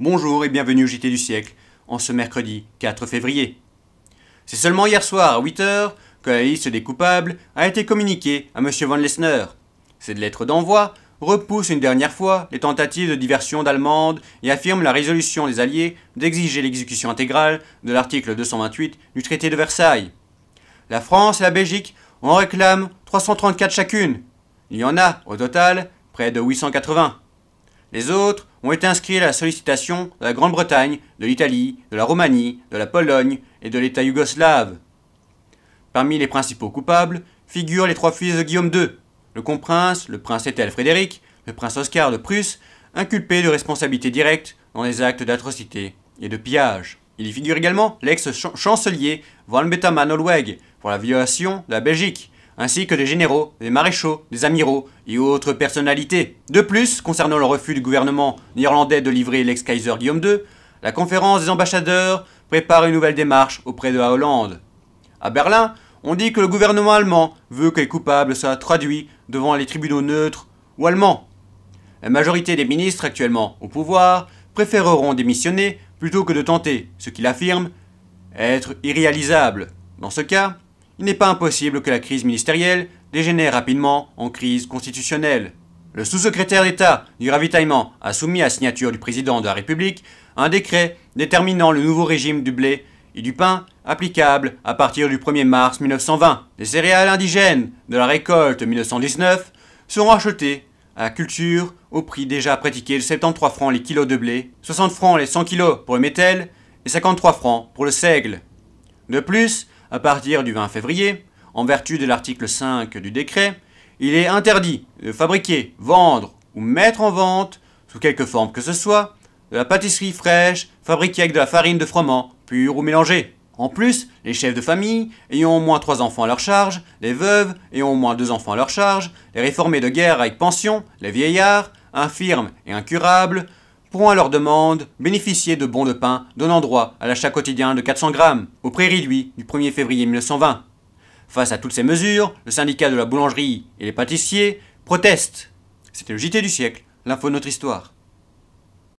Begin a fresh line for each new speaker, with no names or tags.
Bonjour et bienvenue au JT du siècle, en ce mercredi 4 février. C'est seulement hier soir à 8h que la liste des coupables a été communiquée à M. von Lesner. Cette lettre d'envoi repousse une dernière fois les tentatives de diversion d'Allemande et affirme la résolution des Alliés d'exiger l'exécution intégrale de l'article 228 du traité de Versailles. La France et la Belgique en réclament 334 chacune. Il y en a, au total, près de 880. Les autres ont été inscrits à la sollicitation de la Grande-Bretagne, de l'Italie, de la Roumanie, de la Pologne et de l'État yougoslave. Parmi les principaux coupables figurent les trois fils de Guillaume II, le comprince, le prince Ethel Frédéric, le prince Oscar de Prusse, inculpés de responsabilités directes dans les actes d'atrocité et de pillage. Il y figure également l'ex-chancelier von Betaman Olweg pour la violation de la Belgique, ainsi que des généraux, des maréchaux, des amiraux et autres personnalités. De plus, concernant le refus du gouvernement néerlandais de livrer l'ex-Kaiser Guillaume II, la conférence des ambassadeurs prépare une nouvelle démarche auprès de la Hollande. À Berlin, on dit que le gouvernement allemand veut que les coupables soient traduits devant les tribunaux neutres ou allemands. La majorité des ministres actuellement au pouvoir préféreront démissionner plutôt que de tenter, ce qu'il affirme, être irréalisable. Dans ce cas, il n'est pas impossible que la crise ministérielle dégénère rapidement en crise constitutionnelle. Le sous-secrétaire d'État du ravitaillement a soumis à signature du président de la République un décret déterminant le nouveau régime du blé et du pain applicable à partir du 1er mars 1920. Les céréales indigènes de la récolte 1919 seront achetées à culture au prix déjà pratiqué de 73 francs les kilos de blé, 60 francs les 100 kilos pour le métal et 53 francs pour le seigle. De plus, à partir du 20 février, en vertu de l'article 5 du décret, il est interdit de fabriquer, vendre ou mettre en vente, sous quelque forme que ce soit, de la pâtisserie fraîche fabriquée avec de la farine de froment pur ou mélangé. En plus, les chefs de famille, ayant au moins trois enfants à leur charge, les veuves, ayant au moins deux enfants à leur charge, les réformés de guerre avec pension, les vieillards, infirmes et incurables, pourront à leur demande bénéficier de bons de pain donnant droit à l'achat quotidien de 400 grammes, au prix réduit du 1er février 1920. Face à toutes ces mesures, le syndicat de la boulangerie et les pâtissiers protestent. C'était le JT du siècle, l'info de notre histoire.